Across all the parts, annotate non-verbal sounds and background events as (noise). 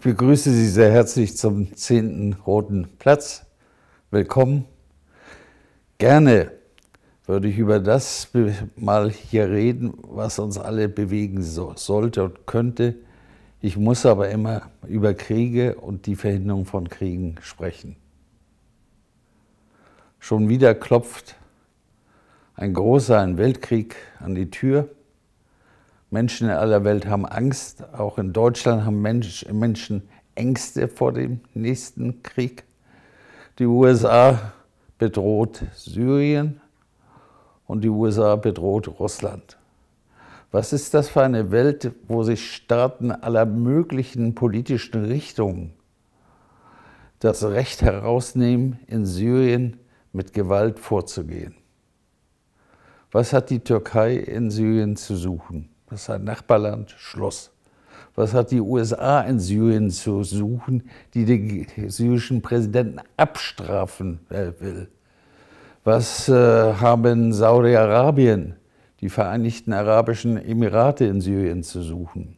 Ich begrüße Sie sehr herzlich zum 10. Roten Platz. Willkommen. Gerne würde ich über das mal hier reden, was uns alle bewegen so, sollte und könnte. Ich muss aber immer über Kriege und die Verhinderung von Kriegen sprechen. Schon wieder klopft ein großer, ein Weltkrieg an die Tür. Menschen in aller Welt haben Angst. Auch in Deutschland haben Mensch, Menschen Ängste vor dem nächsten Krieg. Die USA bedroht Syrien und die USA bedroht Russland. Was ist das für eine Welt, wo sich Staaten aller möglichen politischen Richtungen das Recht herausnehmen, in Syrien mit Gewalt vorzugehen? Was hat die Türkei in Syrien zu suchen? Das ist ein Nachbarland, Schluss. Was hat die USA in Syrien zu suchen, die den syrischen Präsidenten abstrafen will? Was äh, haben Saudi-Arabien, die Vereinigten Arabischen Emirate in Syrien zu suchen?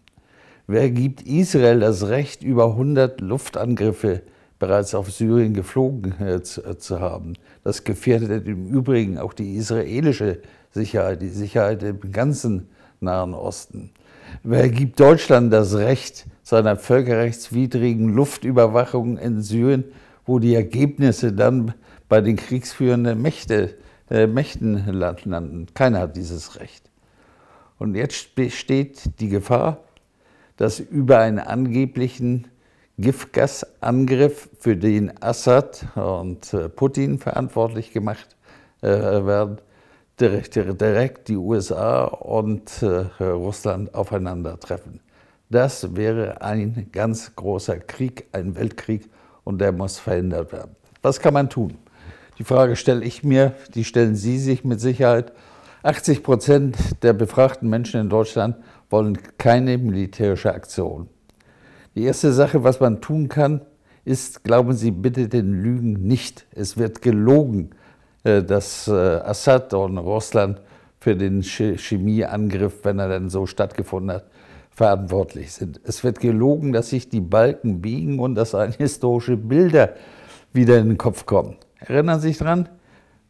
Wer gibt Israel das Recht, über 100 Luftangriffe bereits auf Syrien geflogen äh, zu, äh, zu haben? Das gefährdet im Übrigen auch die israelische Sicherheit, die Sicherheit im ganzen Nahen Osten? Wer gibt Deutschland das Recht seiner völkerrechtswidrigen Luftüberwachung in Syrien, wo die Ergebnisse dann bei den kriegsführenden Mächte, äh, Mächten landen? Keiner hat dieses Recht. Und jetzt besteht die Gefahr, dass über einen angeblichen Giftgasangriff, für den Assad und äh, Putin verantwortlich gemacht äh, werden, direkt, direkt die USA und äh, Russland aufeinandertreffen. Das wäre ein ganz großer Krieg, ein Weltkrieg und der muss verhindert werden. Was kann man tun? Die Frage stelle ich mir, die stellen Sie sich mit Sicherheit. 80 Prozent der befragten Menschen in Deutschland wollen keine militärische Aktion. Die erste Sache, was man tun kann, ist, glauben Sie bitte den Lügen nicht. Es wird gelogen. Äh, dass äh, Assad und Russland für den Chemieangriff, wenn er denn so stattgefunden hat, verantwortlich sind. Es wird gelogen, dass sich die Balken biegen und dass ein historische Bilder wieder in den Kopf kommen. Erinnern Sie sich daran,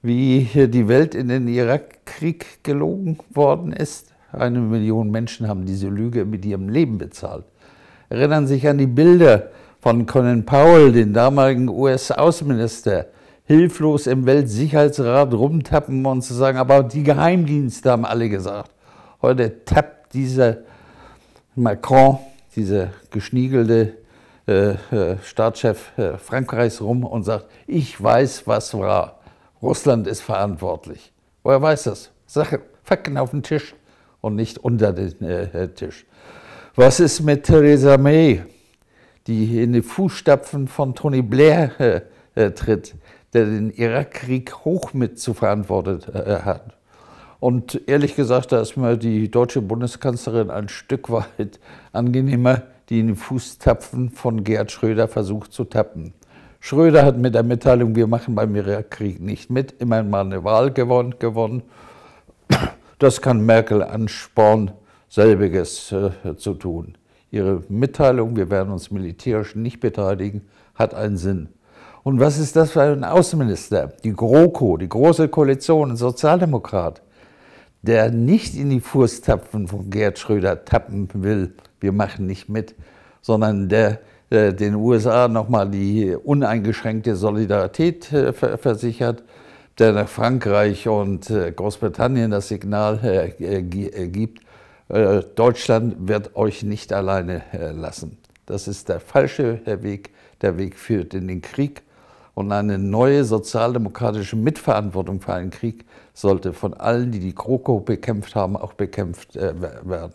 wie die Welt in den Irakkrieg gelogen worden ist? Eine Million Menschen haben diese Lüge mit ihrem Leben bezahlt. Erinnern Sie sich an die Bilder von Colin Powell, den damaligen US-Außenminister, hilflos im Weltsicherheitsrat rumtappen und zu sagen, aber die Geheimdienste haben alle gesagt. Heute tappt dieser Macron, dieser geschniegelte äh, äh, Staatschef äh, Frankreichs rum und sagt, ich weiß, was war. Russland ist verantwortlich. Woher weiß das? Sache, Fakten auf den Tisch und nicht unter den äh, äh, Tisch. Was ist mit Theresa May, die in die Fußstapfen von Tony Blair äh, tritt? der den Irakkrieg hoch mit zu verantwortet äh, äh, hat. Und ehrlich gesagt, da ist mir die deutsche Bundeskanzlerin ein Stück weit (laughs) angenehmer, die in den Fußtapfen von Gerhard Schröder versucht zu tappen. Schröder hat mit der Mitteilung, wir machen beim Irakkrieg nicht mit, immerhin mal eine Wahl gewonnen. gewonnen. (clears throat) Das kann Merkel anspornen, selbiges äh, zu tun. Ihre Mitteilung, wir werden uns militärisch nicht beteiligen, hat einen Sinn. Und was ist das für ein Außenminister? Die GroKo, die Große Koalition, ein Sozialdemokrat, der nicht in die Fußtapfen von Gerd Schröder tappen will, wir machen nicht mit, sondern der äh, den USA nochmal die uneingeschränkte Solidarität äh, versichert, der nach Frankreich und äh, Großbritannien das Signal gibt, Deutschland wird euch nicht alleine lassen. Das ist der falsche Weg. Der Weg führt in den Krieg und eine neue sozialdemokratische Mitverantwortung für einen Krieg sollte von allen, die die GroKo bekämpft haben, auch bekämpft äh, werden.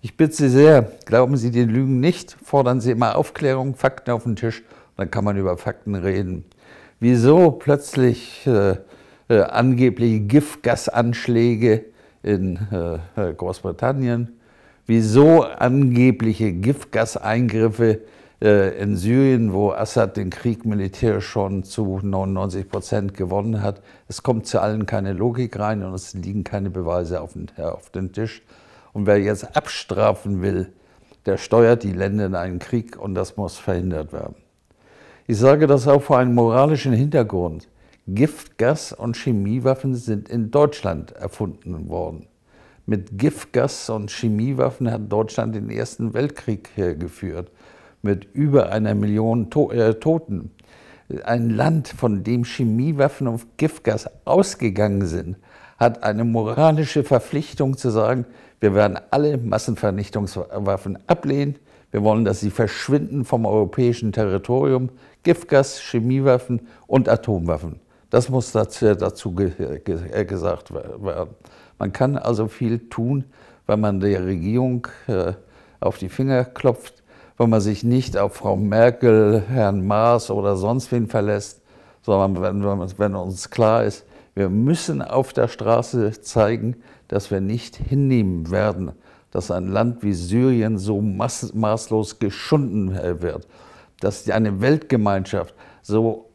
Ich bitte Sie sehr, glauben Sie den Lügen nicht, fordern Sie immer Aufklärung, Fakten auf den Tisch, dann kann man über Fakten reden. Wieso plötzlich äh, äh, angebliche Giftgasanschläge in äh, äh, Großbritannien? Wieso angebliche Giftgaseingriffe äh, in Syrien, wo Assad den Krieg militärisch schon zu 99 Prozent gewonnen hat. Es kommt zu allen keine Logik rein und es liegen keine Beweise auf den, auf den Tisch. Und wer jetzt abstrafen will, der steuert die Länder in einen Krieg und das muss verhindert werden. Ich sage das auch vor einem moralischen Hintergrund. Giftgas und Chemiewaffen sind in Deutschland erfunden worden. Mit Giftgas und Chemiewaffen hat Deutschland den Ersten Weltkrieg hergeführt mit über einer Million to äh, Toten. Ein Land, von dem Chemiewaffen und Giftgas ausgegangen sind, hat eine moralische Verpflichtung zu sagen, wir werden alle Massenvernichtungswaffen ablehnen, wir wollen, dass sie verschwinden vom europäischen Territorium, Giftgas, Chemiewaffen und Atomwaffen. Das muss dazu, dazu ge ge äh, gesagt werden. Man kann also viel tun, wenn man der Regierung äh, auf die Finger klopft, wenn man sich nicht auf Frau Merkel, Herrn Maas oder sonst wen verlässt, sondern wenn, wenn uns klar ist, wir müssen auf der Straße zeigen, dass wir nicht hinnehmen werden, dass ein Land wie Syrien so maßlos geschunden wird, dass eine Weltgemeinschaft so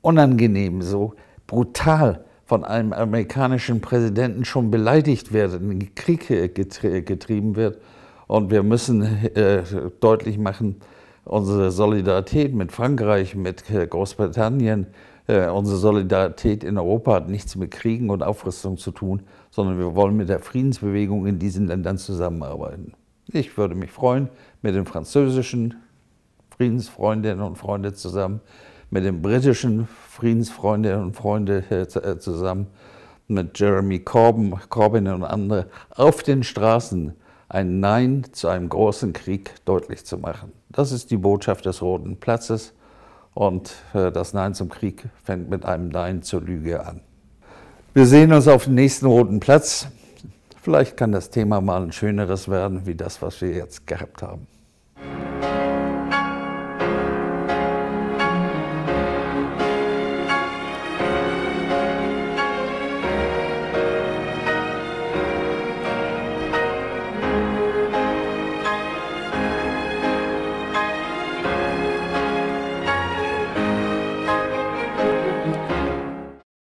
unangenehm, so brutal von einem amerikanischen Präsidenten schon beleidigt wird, in den Krieg getrieben wird. Und wir müssen äh, deutlich machen, unsere Solidarität mit Frankreich, mit äh, Großbritannien, äh, unsere Solidarität in Europa hat nichts mit Kriegen und Aufrüstung zu tun, sondern wir wollen mit der Friedensbewegung in diesen Ländern zusammenarbeiten. Ich würde mich freuen, mit den französischen Friedensfreundinnen und Freunden zusammen, mit den britischen Friedensfreundinnen und Freunden äh, äh, zusammen, mit Jeremy Corbyn, Corbyn und anderen auf den Straßen ein Nein zu einem großen Krieg deutlich zu machen. Das ist die Botschaft des Roten Platzes und äh, das Nein zum Krieg fängt mit einem Nein zur Lüge an. Wir sehen uns auf dem nächsten Roten Platz. Vielleicht kann das Thema mal ein schöneres werden, wie das, was wir jetzt gehabt haben.